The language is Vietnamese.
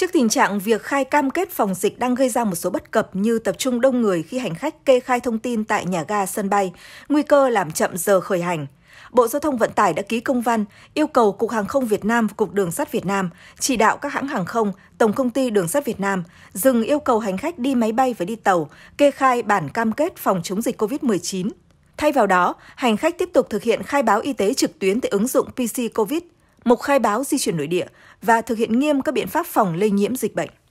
Trước tình trạng việc khai cam kết phòng dịch đang gây ra một số bất cập như tập trung đông người khi hành khách kê khai thông tin tại nhà ga sân bay, nguy cơ làm chậm giờ khởi hành. Bộ Giao thông Vận tải đã ký công văn yêu cầu Cục Hàng không Việt Nam và Cục Đường sắt Việt Nam chỉ đạo các hãng hàng không, Tổng công ty Đường sắt Việt Nam dừng yêu cầu hành khách đi máy bay và đi tàu kê khai bản cam kết phòng chống dịch COVID-19. Thay vào đó, hành khách tiếp tục thực hiện khai báo y tế trực tuyến tại ứng dụng PC COVID mục khai báo di chuyển nội địa và thực hiện nghiêm các biện pháp phòng lây nhiễm dịch bệnh.